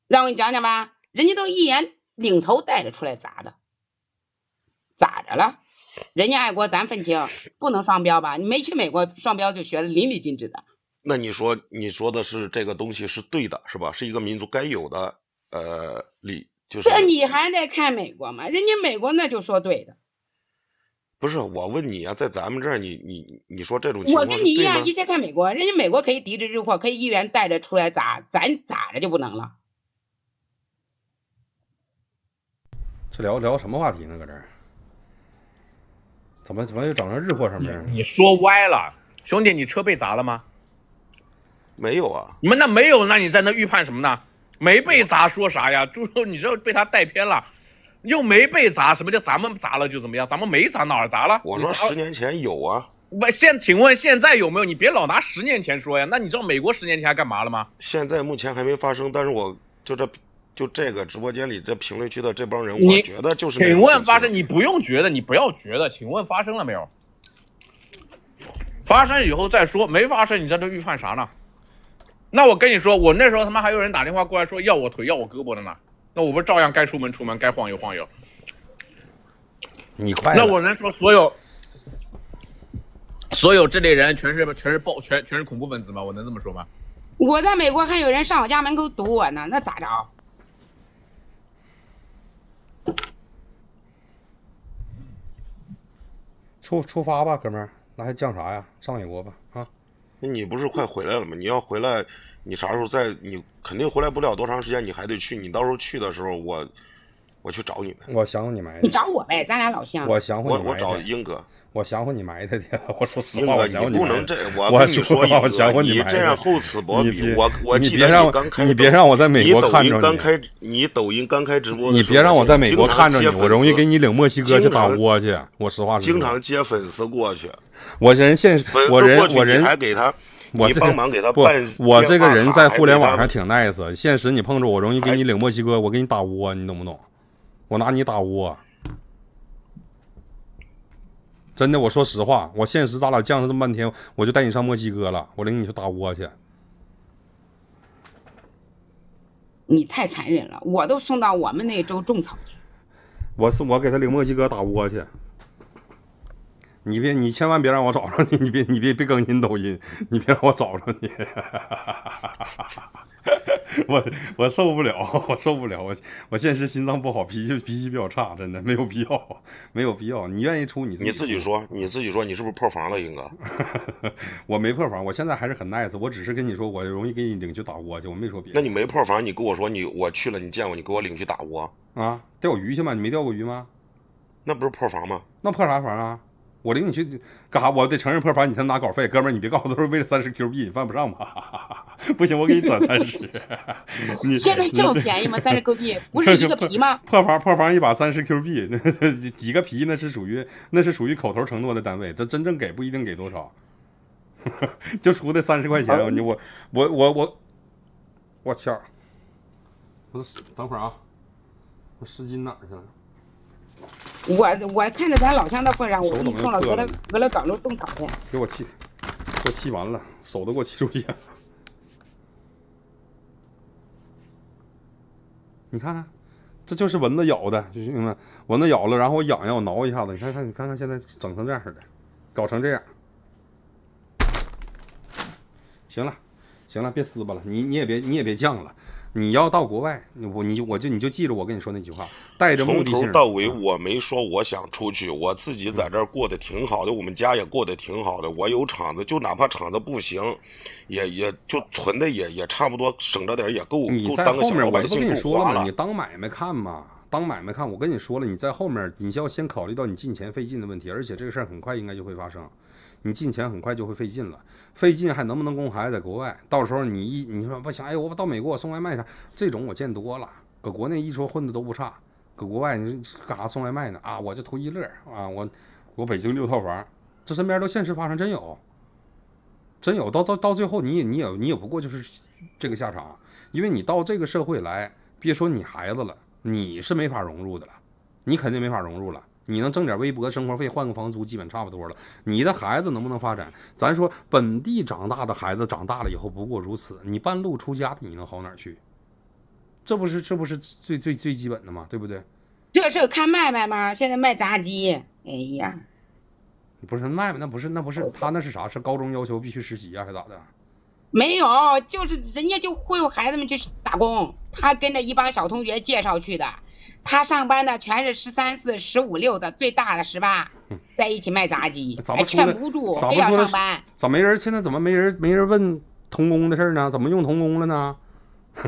让我给你讲讲吧，人家都是一言领头带着出来砸的，咋着了？人家爱国，咱愤青，不能双标吧？你没去美国，双标就学的淋漓尽致的。那你说，你说的是这个东西是对的，是吧？是一个民族该有的，呃，理就是。这你还得看美国嘛？人家美国那就说对的。不是我问你啊，在咱们这儿，你你你说这种情况，我跟你一样，一切看美国，人家美国可以抵制日货，可以议员带着出来砸，咱咋着就不能了？这聊聊什么话题呢？搁这儿，怎么怎么又整成日货上面？你说歪了，兄弟，你车被砸了吗？没有啊，你们那没有，那你在那预判什么呢？没被砸，说啥呀？猪肉，你这被他带偏了。又没被砸，什么叫咱们砸了就怎么样？咱们没砸哪儿砸了？我说十年前有啊，不现，请问现在有没有？你别老拿十年前说呀。那你知道美国十年前干嘛了吗？现在目前还没发生，但是我就这就这个直播间里这评论区的这帮人，我觉得就是。请问发生？你不用觉得，你不要觉得。请问发生了没有？发生以后再说，没发生你在这预判啥呢？那我跟你说，我那时候他妈还有人打电话过来说要我腿要我胳膊的呢。那我不照样该出门出门，该晃悠晃悠？你快！那我能说所有所有这类人全是全是暴全全是恐怖分子吗？我能这么说吗？我在美国还有人上我家门口堵我呢，那咋着？出出发吧，哥们儿，那还犟啥呀？上美国吧，啊！那你不是快回来了吗？你要回来，你啥时候再？你肯定回来不了多长时间，你还得去。你到时候去的时候，我。我去找你们，我想你埋汰，你找我呗，咱俩老乡。我降服我找英哥，我想你埋汰的。我说实话，我不能这。我你说我想你埋你这样厚此薄彼。我我记得你刚开，你别让我在美国看着你。你刚开，你抖音刚开直播，你别让我在美国看着你，我容易给你领墨西哥去打窝去。我实话实说，经常接粉丝过去。我人现我人我人还给他，帮忙给他。不，我这个人在互联网上挺 nice，现实你碰着我容易给你领墨西哥，我给你打窝，你懂不懂？我拿你打窝，真的，我说实话，我现实，咱俩犟上这么半天，我就带你上墨西哥了，我领你去打窝去。你太残忍了，我都送到我们那州种草去。我送我给他领墨西哥打窝去。你别，你千万别让我找着你！你别，你别别更新抖音，你别让我找着你！我我受不了，我受不了！我我现实心脏不好，脾气脾气比较差，真的没有必要，没有必要！你愿意出你你自己说，你自己说，你是不是破房了，英哥？我没破房，我现在还是很 nice，我只是跟你说，我容易给你领去打窝去，我没说别的。那你没破房，你跟我说你我去了，你见过你给我领去打窝？啊，钓鱼去吗？你没钓过鱼吗？那不是破房吗？那破啥房啊？我领你去干哈？我得承认破房，你才拿稿费。哥们儿，你别告诉我都是为了三十 Q 币，你犯不上吧？不行，我给你转三十。你现在这么便宜吗？三十 Q 币 不是一个皮吗？破房破房一把三十 Q 币，几几个皮那是属于那是属于口头承诺的单位，他真正给不一定给多少，就出那三十块钱。你我我我我我，敲。不是等会儿啊，我湿巾哪儿去了？我我看着咱老乡那份上，我给你送了。搁那搁那短路种草去。给我气，给我气完了，手都给我气出血了。你看看，这就是蚊子咬的，就是们，蚊子咬了，然后我痒痒，我挠一下子。你看看，你看看，现在整成这样似的，搞成这样。行了，行了，别撕吧了，你你也别你也别犟了。你要到国外，我你我就你就记着我跟你说那句话，带着目的从头到尾我没说我想出去，我自己在这儿过得挺好的，我们家也过得挺好的，我有厂子，就哪怕厂子不行，也也就存的也也差不多，省着点也够你当个小我百跟你说了。你当买卖看嘛，当买卖看。我跟你说了，你在后面，你要先考虑到你进钱费劲的问题，而且这个事儿很快应该就会发生。你进钱很快就会费劲了，费劲还能不能供孩子在国外？到时候你一你说不行，哎我到美国送外卖啥？这种我见多了，搁国内一说混的都不差，搁国外你干啥送外卖呢？啊，我就图一乐啊，我我北京六套房，这身边都现实发生，真有，真有。到到到最后，你也你也你也不过就是这个下场，因为你到这个社会来，别说你孩子了，你是没法融入的了，你肯定没法融入了。你能挣点微薄生活费，换个房租，基本差不多了。你的孩子能不能发展？咱说本地长大的孩子，长大了以后不过如此。你半路出家的，你能好哪去？这不是，这不是最最最基本的吗？对不对？这事看卖卖吗？现在卖炸鸡。哎呀，不是卖卖，那不是那不是他那是啥？是高中要求必须实习啊，还咋的？没有，就是人家就忽悠孩子们去打工，他跟着一帮小同学介绍去的。他上班的全是十三四、十五六的，最大的十八，在一起卖炸鸡，劝不住，要上班。咋没人？现在怎么没人？没人问童工的事呢？怎么用童工了呢？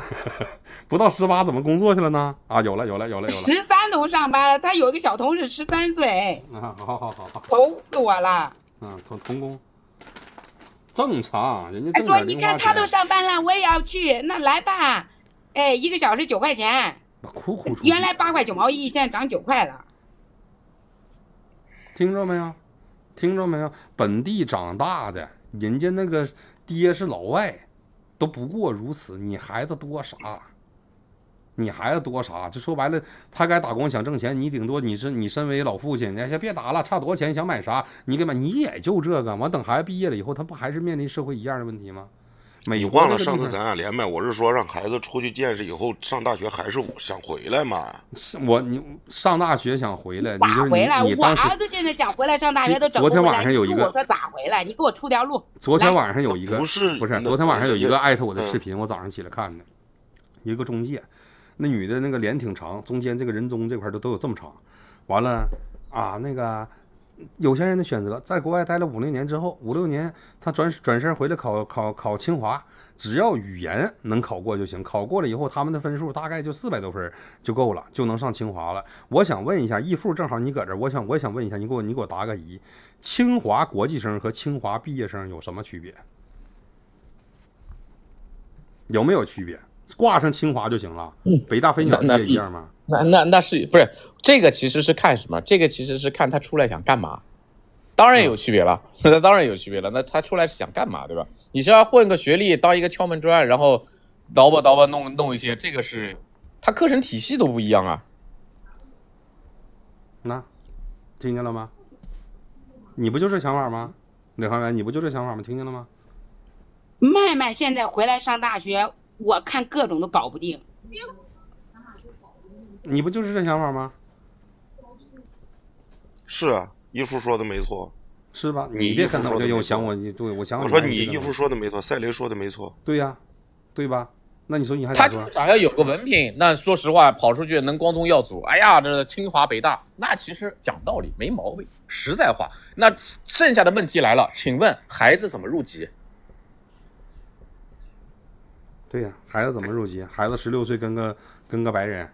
不到十八怎么工作去了呢？啊，有了有了有了有了！十三都上班了，他有一个小同事十三岁。啊，好好好好愁死我了。嗯，童童工，正常，人家正儿哎，你看他都上班了，我也要去。那来吧，哎，一个小时九块钱。苦苦。原来八块九毛一，现在涨九块了。听着没有？听着没有？本地长大的，人家那个爹是老外，都不过如此。你孩子多啥？你孩子多啥？就说白了，他该打工想挣钱，你顶多你是你身为老父亲，还先别打了，差多少钱？想买啥？你给买，你也就这个。完，等孩子毕业了以后，他不还是面临社会一样的问题吗？你忘了上次咱俩连麦，我是说让孩子出去见识以后上大学还是想回来嘛？我你上大学想回来，你回来，我儿子现在想回来上大学都整昨天晚上有一个，我说咋回来？你给我出条路。昨天晚上有一个，不是昨天晚上有一个艾特我的视频，我早上起来看的，一个中介，那女的那个脸挺长，中间这个人中这块都都有这么长，完了啊那个。有钱人的选择，在国外待了五六年之后，五六年他转转身回来考考考清华，只要语言能考过就行。考过了以后，他们的分数大概就四百多分就够了，就能上清华了。我想问一下，义父，正好你搁这，我想我想问一下，你给我你给我答个疑：清华国际生和清华毕业生有什么区别？有没有区别？挂上清华就行了，北大分校也一样吗？那那那是不是这个？其实是看什么？这个其实是看他出来想干嘛。当然有区别了，那当然有区别了。那他出来是想干嘛，对吧？你是要混个学历当一个敲门砖，然后捣吧捣吧弄弄一些。这个是，他课程体系都不一样啊。那，听见了吗？你不就这想法吗，李航员？你不就这想法吗？听见了吗？麦麦现在回来上大学，我看各种都搞不定。你不就是这想法吗？是啊，一夫说的没错，是吧？你别看我就用想我，你对我想我说你一夫说的没错，赛雷说的没错，对呀，对吧？那你说你还他就是想要有个文凭，那说实话，跑出去能光宗耀祖。哎呀，这清华北大，那其实讲道理没毛病，实在话。那剩下的问题来了，请问孩子怎么入籍？对呀，孩子怎么入籍？孩子十六岁跟个跟个白人。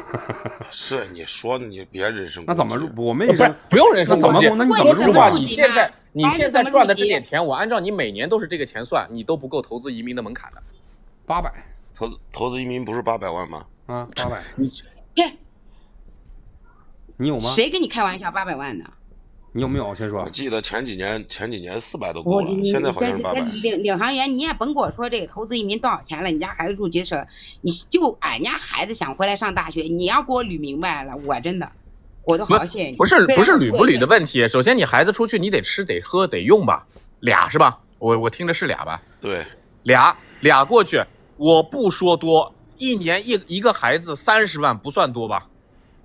是你说你别人生，那怎么入？我们也不是不用人生工具。那你怎么入？话你现在你现在赚的这点钱，我按照你每年都是这个钱算，你都不够投资移民的门槛的。八百投投资移民不是八百万吗？嗯，八百你你有吗？谁跟你开玩笑八百万呢？你有没有，先说。我记得前几年，前几年四百都够了，现在好像八百。领领航员，你也甭跟我说这个投资移民多少钱了。你家孩子入籍是，你就俺家孩子想回来上大学，你要给我捋明白了，我真的，我都好谢谢你。不是不是捋不捋的问题，首先你孩子出去，你得吃得喝得用吧，俩是吧？我我听着是俩吧？对，俩俩过去，我不说多，一年一一个孩子三十万不算多吧？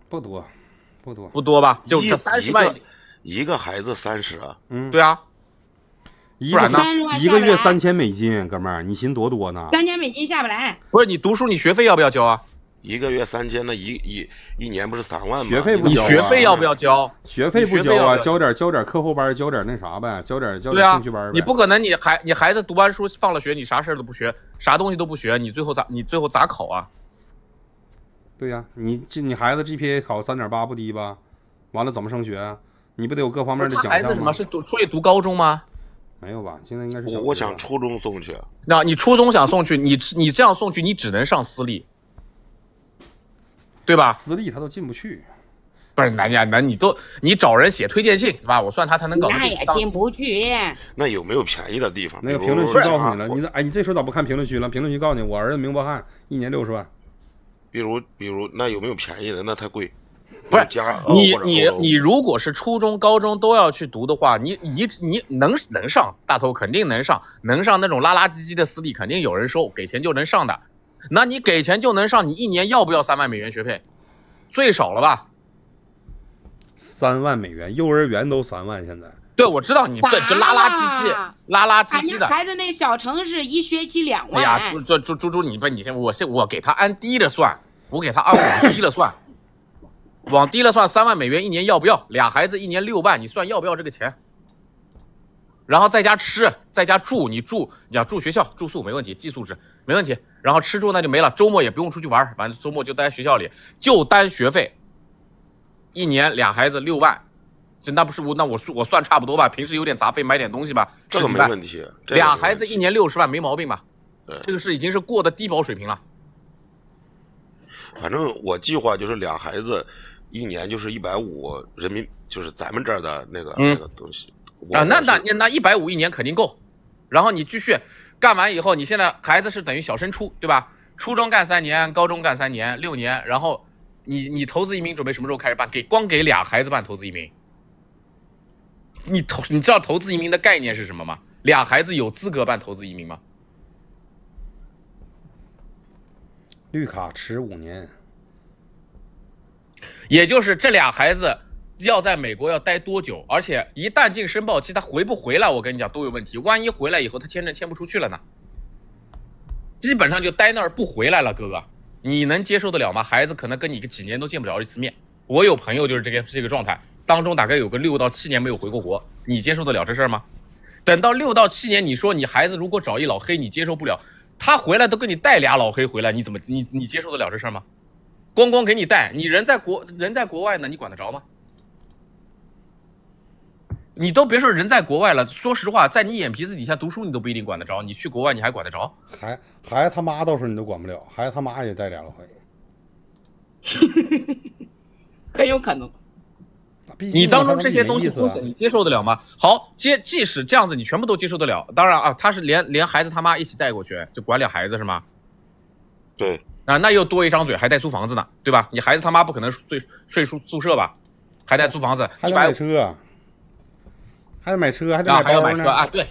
不多，不多，不多吧？就三十万。一个孩子三十，嗯，对啊，一然呢？一个月三千美金，哥们儿，你心多多呢？三千美金下不来。不是你读书，你学费要不要交啊？一个月三千，那一一一年不是三万吗？学费不交啊？学费要不要交？学费不交啊？交点交点课后班，交点那啥呗，交点交点兴趣班呗。你不可能，你孩你孩子读完书放了学，你啥事儿都不学，啥东西都不学，你最后咋你最后咋考啊？对呀，你这你孩子 GPA 考三点八不低吧？完了怎么升学？你不得有各方面的奖？孩子什么？是读出去读高中吗？没有吧，现在应该是想。我想初中送去。那你初中想送去，你你这样送去，你只能上私立，对吧？私立他都进不去。不是，那你那，你都你找人写推荐信，是吧？我算他，他能。搞那也进不去。那有没有便宜的地方？那个评论区告诉你了。你咋哎，你这时候咋不看评论区了？评论区告诉你，我儿子明波汉一年六十万。比如比如，那有没有便宜的？那太贵。不是你你你，如果是初中、高中都要去读的话，你你你能能上？大头肯定能上，能上那种拉拉唧唧的私立，肯定有人收，给钱就能上的。那你给钱就能上，你一年要不要三万美元学费？最少了吧？三万美元，幼儿园都三万现在。对，我知道你这这拉拉唧唧、拉拉唧唧的。孩子那小城市一学期两万。哎呀，猪猪猪猪猪，你不你先，我先我给他按低的算，我给他按低的算。往低了算三万美元一年要不要？俩孩子一年六万，你算要不要这个钱？然后在家吃，在家住，你住你要住学校住宿没问题，寄宿制没问题。然后吃住那就没了，周末也不用出去玩，反正周末就待在学校里，就单学费，一年俩孩子六万，那不是我那我我算差不多吧？平时有点杂费买点东西吧，这个没问题。俩孩子一年六十万没毛病吧？对，这个是已经是过的低保水平了。反正我计划就是俩孩子。一年就是一百五，人民就是咱们这儿的那个那个东西。啊，那那那那一百五一年肯定够。然后你继续干完以后，你现在孩子是等于小升初，对吧？初中干三年，高中干三年，六年。然后你你投资移民准备什么时候开始办？给光给俩孩子办投资移民？你投你知道投资移民的概念是什么吗？俩孩子有资格办投资移民吗？绿卡持五年。也就是这俩孩子要在美国要待多久？而且一旦进申报期，他回不回来？我跟你讲都有问题。万一回来以后他签证签不出去了呢？基本上就待那儿不回来了。哥哥，你能接受得了吗？孩子可能跟你个几年都见不着一次面。我有朋友就是这个这个状态，当中大概有个六到七年没有回过国。你接受得了这事儿吗？等到六到七年，你说你孩子如果找一老黑，你接受不了。他回来都给你带俩老黑回来，你怎么你你接受得了这事儿吗？光光给你带，你人在国人在国外呢，你管得着吗？你都别说人在国外了，说实话，在你眼皮子底下读书，你都不一定管得着。你去国外，你还管得着？孩孩子他妈，到时候你都管不了，孩子他妈也带两个回 很有可能。你当中这些东西，你接受得了吗？好，接即使这样子，你全部都接受得了。当然啊，他是连连孩子他妈一起带过去，就管俩孩子是吗？对。啊，那又多一张嘴，还带租房子呢，对吧？你孩子他妈不可能睡睡宿宿舍吧？还带租房子，还得买车，还得买车，还得还要买车啊？对，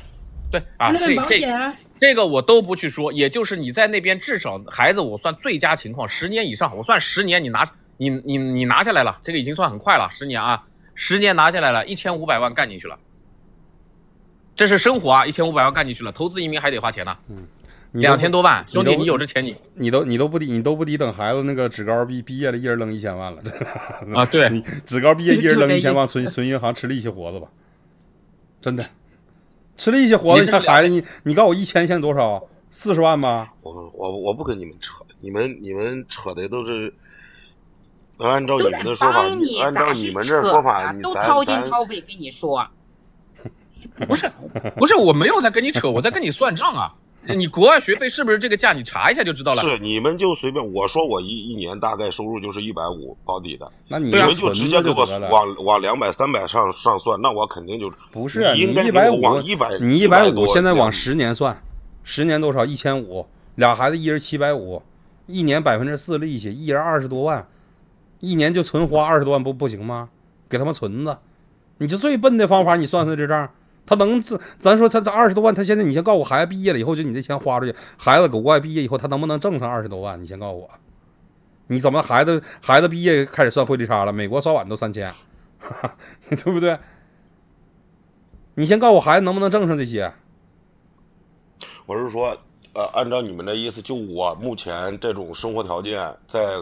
对啊，这这这个我都不去说，也就是你在那边至少孩子，我算最佳情况，十年以上，我算十年，你拿你你你拿下来了，这个已经算很快了，十年啊，十年拿下来了一千五百万干进去了，这是生活啊，一千五百万干进去了，投资移民还得花钱呢。两千多万，兄弟，你有这钱，你你都你都不抵，你都不抵等孩子那个职高毕毕业了，一人扔一千万了 啊！对，职高毕业一人扔一千万，存存银行吃利息活着吧，真的吃利息活着。那看孩子，你你告诉我一千现在多少？四十万吧。我我我不跟你们扯，你们你们扯的都是按照你们的说法，按照你们这说法，都掏心掏肺跟你说，不是不是，我没有在跟你扯，我在跟你算账啊。你国外学费是不是这个价？你查一下就知道了。是你们就随便我说，我一一年大概收入就是一百五保底的。那你们就直接给我往往两百三百上上算，那我肯定就不是你一百五往一百你一百五现在往十年算，十年多少一千五，俩孩子一人七百五，一年百分之四利息，一人二十多万，一年就存花二十多万不不行吗？给他们存着，你就最笨的方法，你算算这账。他能这？咱说，他这二十多万，他现在你先告诉我，孩子毕业了以后，就你这钱花出去，孩子搁国外毕业以后，他能不能挣上二十多万？你先告诉我，你怎么孩子孩子毕业开始算汇率差了？美国早晚都三千，对不对？你先告诉我，孩子能不能挣上这些？我是说，呃，按照你们的意思，就我目前这种生活条件，在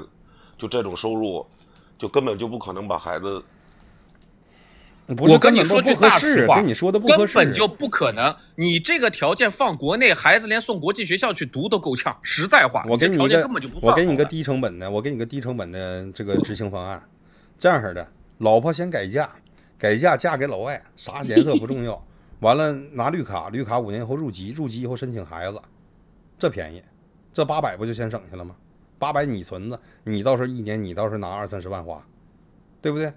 就这种收入，就根本就不可能把孩子。我跟你说句大实话，跟你说的不根本就不可能。你这个条件放国内，孩子连送国际学校去读都够呛。实在话，我给你个，我给你个低成本的，我给你个低成本的这个执行方案，这样式的：老婆先改嫁，改嫁嫁给老外，啥颜色不重要。完了拿绿卡，绿卡五年以后入籍，入籍以后申请孩子，这便宜，这八百不就先省下了吗？八百你存着，你到时候一年你倒是拿二三十万花，对不对？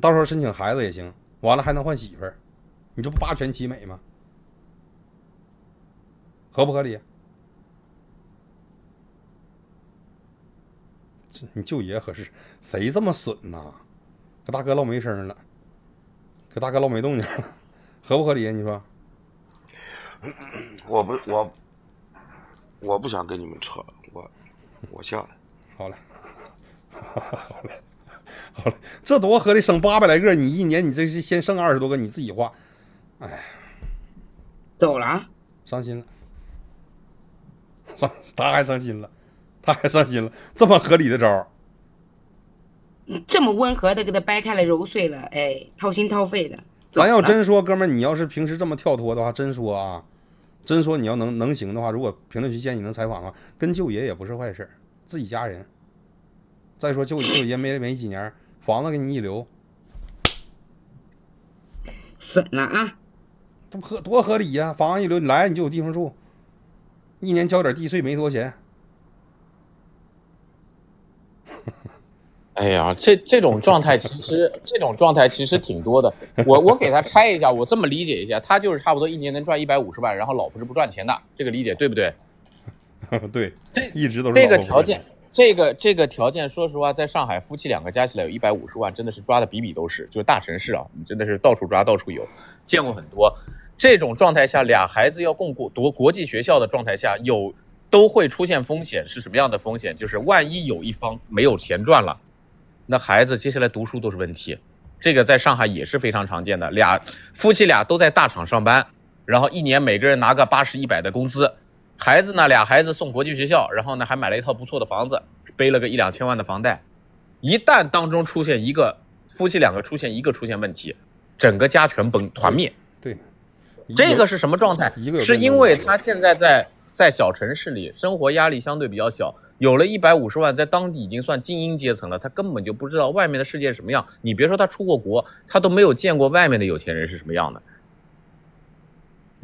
到时候申请孩子也行，完了还能换媳妇儿，你这不八全其美吗？合不合理？这你舅爷合适？谁这么损呐？跟大哥唠没声了，跟大哥唠没动静，了，合不合理？你说？我不，我我不想跟你们扯，我我下了。好嘞，好嘞。好了，这多合理，省八百来个。你一年你这是先剩二十多个，你自己花。哎，走了，伤心了，伤他还伤心了，他还伤心了。这么合理的招儿，这么温和的给他掰开了揉碎了，哎，掏心掏肺的。咱要真说，哥们儿，你要是平时这么跳脱的话，真说啊，真说你要能能行的话，如果评论区见你能采访的话，跟舅爷也不是坏事，自己家人。再说就就也没没几年，房子给你一怎损了啊！这合多合理呀？房子一你来你就有地方住，一年交点地税没多少钱。哎呀，这这种状态其实这种状态其实挺多的。我我给他开一下，我这么理解一下，他就是差不多一年能赚一百五十万，然后老婆是不赚钱的，这个理解对不对？对，一直都是这个条件。这个这个条件，说实话，在上海，夫妻两个加起来有一百五十万，真的是抓的比比都是。就是大城市啊，你真的是到处抓，到处有，见过很多。这种状态下，俩孩子要供国读国际学校的状态下，有都会出现风险，是什么样的风险？就是万一有一方没有钱赚了，那孩子接下来读书都是问题。这个在上海也是非常常见的，俩夫妻俩都在大厂上班，然后一年每个人拿个八十一百的工资。孩子呢？俩孩子送国际学校，然后呢还买了一套不错的房子，背了个一两千万的房贷。一旦当中出现一个，夫妻两个出现一个出现问题，整个家全崩团灭。对，这个是什么状态？是因为他现在在在小城市里，生活压力相对比较小，有了一百五十万，在当地已经算精英阶层了。他根本就不知道外面的世界什么样。你别说他出过国，他都没有见过外面的有钱人是什么样的。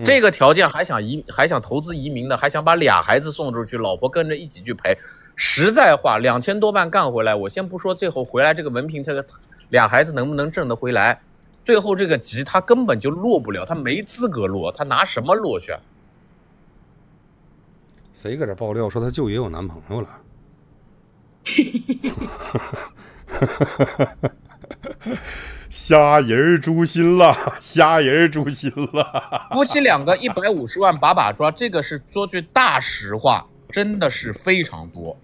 这个条件还想移，还想投资移民的，还想把俩孩子送出去，老婆跟着一起去陪。实在话，两千多万干回来，我先不说，最后回来这个文凭，这个俩孩子能不能挣得回来？最后这个级他根本就落不了，他没资格落，他拿什么落去？谁搁这爆料说他舅也有男朋友了？虾仁诛心了，虾 仁诛心了。夫妻两个一百五十万把把抓，这个是说句大实话，真的是非常多。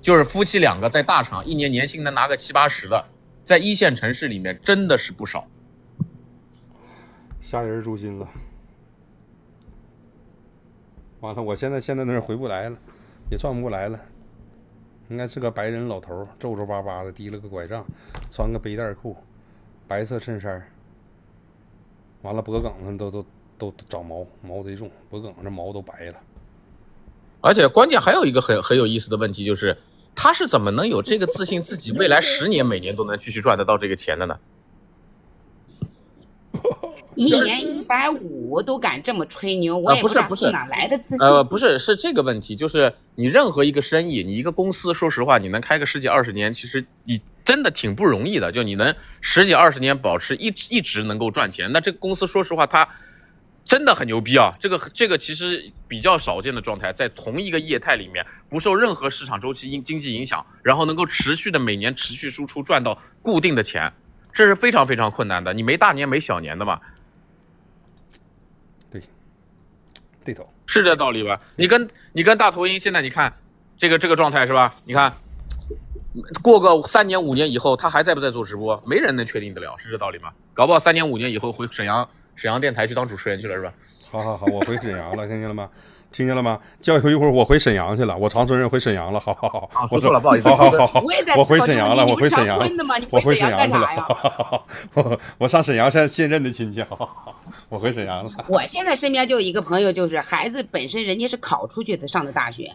就是夫妻两个在大厂，一年年薪能拿个七八十的，在一线城市里面真的是不少。虾仁诛心了，完了，我现在现在那回不来了，也转不过来了。应该是个白人老头，皱皱巴巴的，提了个拐杖，穿个背带裤。白色衬衫，完了脖梗上都都都长毛，毛贼重，脖梗上毛都白了。而且关键还有一个很很有意思的问题，就是他是怎么能有这个自信，自己未来十年每年都能继续赚得到这个钱的呢？一年一百五都敢这么吹牛，我也不知不是哪来的自信。呃，不是，是这个问题，就是你任何一个生意，你一个公司，说实话，你能开个十几二十年，其实你真的挺不容易的。就你能十几二十年保持一一直能够赚钱，那这个公司说实话，它真的很牛逼啊！这个这个其实比较少见的状态，在同一个业态里面，不受任何市场周期、经经济影响，然后能够持续的每年持续输出赚到固定的钱，这是非常非常困难的。你没大年没小年的嘛？对头，是这道理吧？你跟你跟大头鹰现在你看，这个这个状态是吧？你看，过个三年五年以后，他还在不在做直播？没人能确定得了，是这道理吗？搞不好三年五年以后回沈阳，沈阳电台去当主持人去了，是吧？好好好，我回沈阳了，听见了吗？听见了吗？叫一会儿我回沈阳去了，我长春人回沈阳了。好好好，我错了，不好意思。好好好好，我回沈阳了，我回沈阳了，我回沈阳去了。哈哈哈哈哈！我上沈阳是现任的亲戚。好好好，我回沈阳了。我现在身边就有一个朋友，就是孩子本身人家是考出去的上的大学，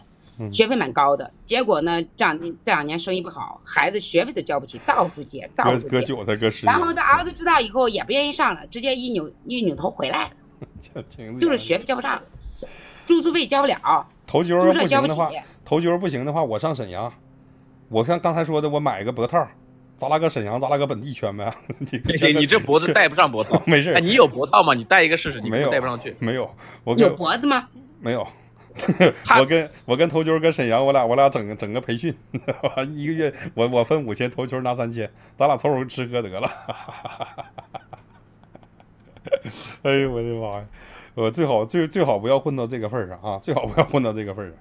学费蛮高的。结果呢，这两年这两年生意不好，孩子学费都交不起，到处借，到处借。割韭菜，割十年。然后他儿子知道以后也不愿意上了，直接一扭一扭头回来了。就是学费交不上。住宿费交不了，头球儿不行的话，头球儿不行的话，我上沈阳。我像刚才说的，我买一个脖套，咱俩搁沈阳，咱俩搁本地圈呗。你你这脖子戴不上脖套，没事。哎，你有脖套吗？你戴一个试试，没有戴不上去。没有，我有脖子吗？没有。我跟我跟头球跟沈阳，我俩我俩整个整个培训，一个月我我分五千，头球拿三千，咱俩凑合吃喝得了。哎呦我的妈！呀！我最好最最好不要混到这个份上啊！最好不要混到这个份上。